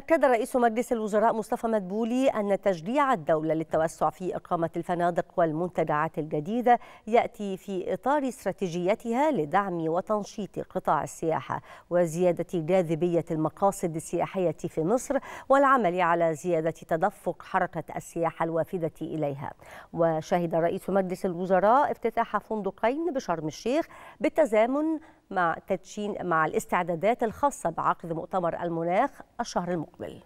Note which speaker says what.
Speaker 1: أكد رئيس مجلس الوزراء مصطفى مدبولي أن تشجيع الدولة للتوسع في إقامة الفنادق والمنتجعات الجديدة يأتي في إطار استراتيجيتها لدعم وتنشيط قطاع السياحة وزيادة جاذبية المقاصد السياحية في مصر والعمل على زيادة تدفق حركة السياحة الوافدة إليها وشهد رئيس مجلس الوزراء افتتاح فندقين بشرم الشيخ بالتزامن مع تدشين مع الاستعدادات الخاصة بعقد مؤتمر المناخ الشهر المقبل